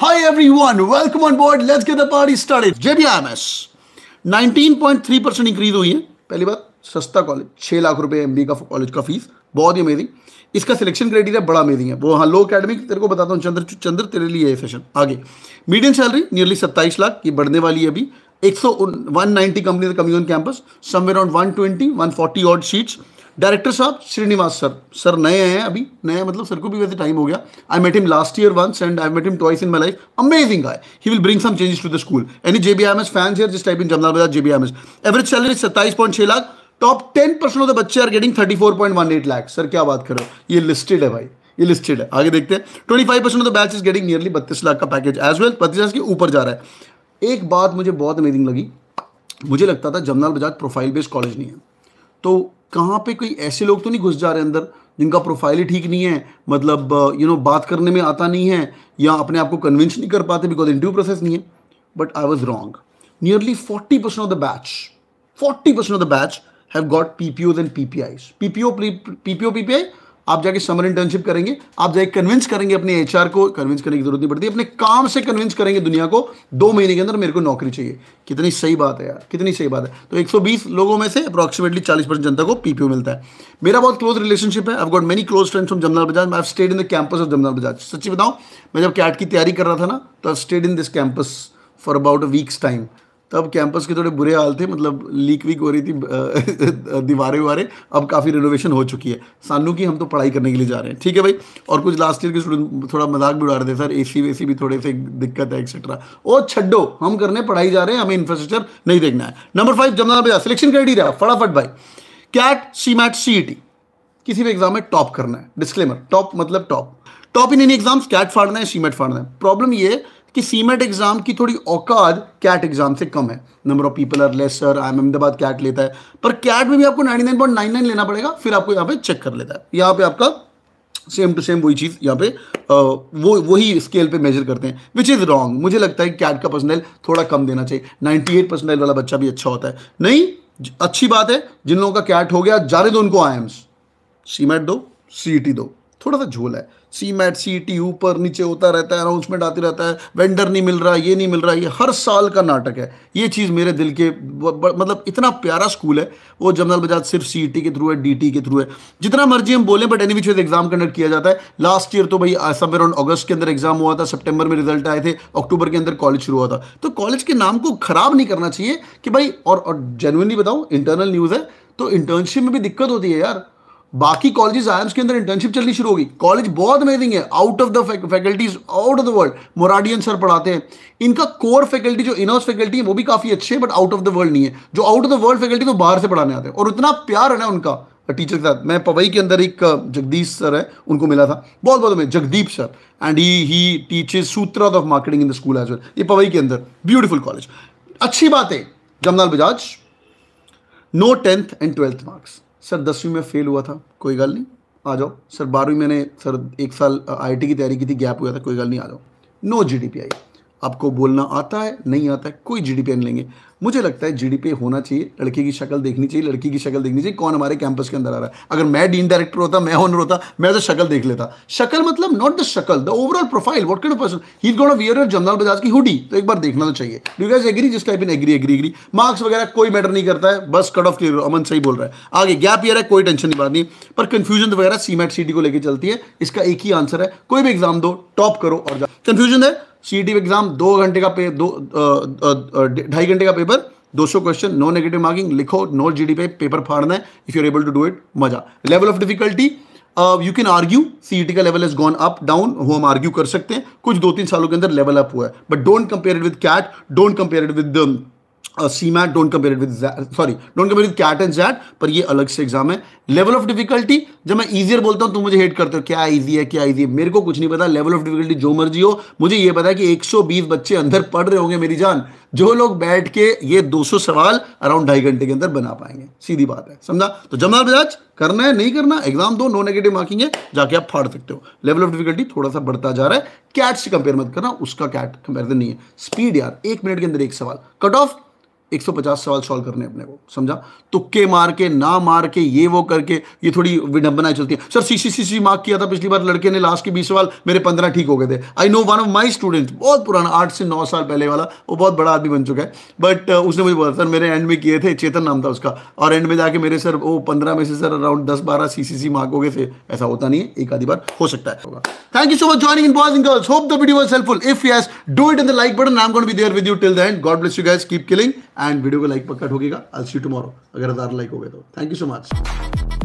Hi everyone, welcome on board. Let's get the party started. JBIMS 19.3 percent increase हुई है पहली बात सस्ता कॉलेज छः लाख रुपए एम का कॉलेज का फीस बहुत ही अमेजिंग इसका सिलेक्शन क्राइटेरिया बड़ा अमेजिंग है वो हाँ लो अकेडमिक तेरे को बताता हूँ चंद्र चंद्र तेरे लिए ये सेशन आगे मीडियम सैलरी नियरली 27 लाख की बढ़ने वाली है अभी एक सौ वन नाइन्टी कंपनी कम्यून campus somewhere around one twenty one forty odd seats director साहब श्रीनिवास सर सर नए हैं अभी नए मतलब सर को भी वैसे टाइम हो गया I met him last year once and I met him twice in my life amazing guy he will bring some changes to the school any J B M S fans जिस type in Jamnalal Bajaj J B M S average salary सत्ताईस point छह lakh top ten percent of the बच्चे are getting thirty four point one eight lakh sir क्या बात करो ये listed है भाई ये लिस्टेड है आगे देखते हैं twenty five percent of the batch is getting nearly बत्तीस लाख का पैकेज एज वेल बत्तीस लाख के ऊपर जा रहा है एक बात मुझे बहुत अमेजिंग लगी मुझे लगता था Jamnalal Bajaj profile based college नहीं है तो कहाँ पे कोई ऐसे लोग तो नहीं घुस जा रहे अंदर जिनका प्रोफाइल ही ठीक नहीं है मतलब यू uh, नो बात करने में आता नहीं है या अपने आप को कन्विंस नहीं कर पाते बिकॉज इंटरव्यू प्रोसेस नहीं है but I was wrong nearly forty percent of the batch forty percent of the batch have got PPO and PPI PPO PPO PPI आप जाके समर इंटर्नशिप करेंगे आप जाके कन्विंस करेंगे अपने एचआर को कन्विंस करने की जरूरत नहीं पड़ती अपने काम से कन्विंस करेंगे दुनिया को दो महीने के अंदर मेरे को नौकरी चाहिए कितनी सही बात है यार कितनी सही बात है तो 120 लोगों में से अप्रॉक्सीमेटली 40 परसेंट जनता को पीपीओ मिलता है मेरा बहुत क्लोज रिलेशनशिप है I got many close friends from Jamnalal Bajaj I stayed in the campus of Jamnalal Bajaj सच्ची बताऊँ मैं जब कैट की तैयारी कर रहा था ना तो I stayed in this campus for about a weeks time तब कैंपस के थोड़े बुरे हाल थे मतलब लीक वीक हो रही थी दीवारें वारें अब काफ़ी रिनोवेशन हो चुकी है सानू की हम तो पढ़ाई करने के लिए जा रहे हैं ठीक है भाई और कुछ लास्ट ईयर के स्टूडेंट थोड़ा मजाक भी उड़ा रहे थे सर एसी वेसी भी थोड़े से दिक्कत है एक्सेट्रा ओ छड्डो हम करने पढ़ाई जा रहे हैं हमें इंफ्रास्ट्रक्चर नहीं देखना है नंबर फाइव जमना बजा सिलेक्शन क्राइटेरिया फटाफट भाई कैट सी मैट सी किसी भी एग्जाम में टॉप करना है डिस्क्लेमर टॉप मतलब top top in any exams CAT फाड़ना है सीमेट फाड़ना है प्रॉब्लम ये कि सीमेट एग्जाम की थोड़ी औकात कैट एग्जाम से कम है number of people are lesser I M Ahmedabad CAT लेता है पर कैट में भी आपको 99.99 लेना पड़ेगा फिर आपको यहाँ पे चेक कर लेता है यहाँ पे आपका सेम टू सेम वही चीज़ यहाँ पे वो वही स्केल पे मेजर करते हैं विच इज़ रॉन्ग मुझे लगता है कि कैट का पर्सनल थोड़ा कम देना चाहिए एट पर्सनल वाला बच्चा भी अच्छा होता है नहीं अच्छी बात है जिन लोगों का कैट हो गया जा रहे दो उनको आई एम्स सीमेट दो सी e दो थोड़ा सा झोल है सी मैट सी टी ऊपर नीचे होता रहता है अनाउंसमेंट आती रहता है वेंडर नहीं मिल रहा ये नहीं मिल रहा ये हर साल का नाटक है ये चीज़ मेरे दिल के मतलब इतना प्यारा स्कूल है वो जमनाल बजाज सिर्फ सी टी के थ्रू है डी के थ्रू है जितना मर्जी हम बोलें but any which exam conduct किया जाता है लास्ट ईयर तो भाई सब अराउंड अगस्त के अंदर एग्जाम हुआ था सेप्टेम्बर में रिजल्ट आए थे अक्टूबर के अंदर कॉलेज शुरू हुआ था तो कॉलेज के नाम को खराब नहीं करना चाहिए कि भाई और, और जेनुअनली बताऊँ इंटरनल न्यूज़ है तो इंटर्नशिप में भी दिक्कत होती है यार बाकी कॉलेजेस आयम्स के अंदर इंटर्नशिप चलनी शुरू होगी कॉलेज बहुत अमेजिंग है out of the faculties out of the world मोराडियन सर पढ़ाते हैं इनका कोर फैकल्टी जो इनहाउस फैकल्टी है वो भी काफी अच्छे है but out of the world नहीं है जो out of the world faculty तो बाहर से पढ़ाने आते हैं और उतना प्यार है ना उनका टीचर के साथ मैं पवई के अंदर एक uh, जगदीश सर है उनको मिला था बहुत बहुत मैं Jagdeep sir and he he teaches sutra of marketing in the school as well ये पवई के अंदर ब्यूटीफुल कॉलेज अच्छी बात है Jamnalal Bajaj no tenth and twelfth marks sir दसवीं में फेल हुआ था कोई गल नहीं आ जाओ सर बारहवीं मैंने सर एक साल आईटी की तैयारी की थी गैप हुआ था कोई गल नहीं आ जाओ नो आई आपको बोलना आता है नहीं आता है कोई जीडीपी नहीं लेंगे मुझे लगता है जीडीपी होना चाहिए लड़के की शक्ल देखनी चाहिए लड़की की शक्ल देखनी चाहिए कौन हमारे कैंपस के अंदर आ रहा है अगर मैं डीन डायरेक्टर होता मैं ऑनर होता मैं तो शक्ल देख लेता शक्ल मतलब नॉट द शक्ल the overall profile what can person he got wear Jamnalal Bajaj की हुडी तो एक बार देखना तो चाहिए डू गैस एग्री जिसका बिन एग्री एग्री एग्री मार्क्स वगैरह कोई मैटर नहीं करता है बस कट ऑफ क्लियर अमन सही बोल रहा है आगे गैप ईयर है कोई टेंशन नहीं बात नहीं पर कंफ्यूजन वगैरह सीमेट सीटी को लेकर चलती है इसका एक ही आंसर है कोई भी एग्जाम दो टॉप करो और कंफ्यूजन है सीटी एग्जाम दो घंटे का पेपर दो ढाई घंटे का paper 200 question no negative marking लिखो नो जीडी पे पेपर फाड़ना है if you are able to do it मजा level of difficulty you can argue CET का level is gone up down वो हम आर्ग्यू कर सकते हैं कुछ दो तीन सालों के अंदर लेवल अप हुआ है but don't compare it with CAT don't compare it with CMAT don't compare with sorry don't compare with CAT and XAT पर ये अलग से एग्जाम है लेवल ऑफ डिफिकल्टी जब मैं ईजियर बोलता हूँ तो मुझे हेट करते हो क्या ईजी है क्या ईजी है मेरे को कुछ नहीं पता लेवल ऑफ डिफिकल्टी जो मर्जी हो मुझे ये पता है कि 120 बच्चे अंदर पढ़ रहे होंगे मेरी जान जो लोग बैठ के ये 200 सवाल अराउंड ढाई घंटे के अंदर बना पाएंगे सीधी बात है समझा तो जमनाल बजाज करना है नहीं करना एग्जाम दो नो नेगेटिव मार्किंग है जाके आप फाड़ सकते हो लेवल ऑफ डिफिकल्टी थोड़ा सा बढ़ता जा रहा है कैट से कंपेयर मत करना उसका कैट कंपेयर नहीं है स्पीड यार एक मिनट के अंदर एक सवाल कट ऑफ 150 सवाल सॉल्व करने अपने को समझा तुक्के मार के ना मार के ये वो करके ये थोड़ी विडंबना चलती है सर सी सी सी सी मार्क किया था पिछली बार लड़के ने लास्ट के 20 सवाल मेरे 15 ठीक हो गए थे I know one of my students बहुत पुराना आठ से नौ साल पहले वाला वो बहुत बड़ा आदमी बन चुका है बट uh, उसने मुझे बोला सर मेरे एंड में किए थे चेतन नाम था उसका और एंड में जाके मेरे सर वो पंद्रह में से सर अराउंड दस बारह सी सी सी मार्क हो गए थे ऐसा होता नहीं है एक आधी बार हो सकता है thank you so much joining in boys and girls hope the video was helpful if yes do it in the like button I am going be there with you till the end God bless you guys keep killing and video को like पक्का ठोकेगा अल see tomorrow अगर हज़ार like हो गए तो thank you so much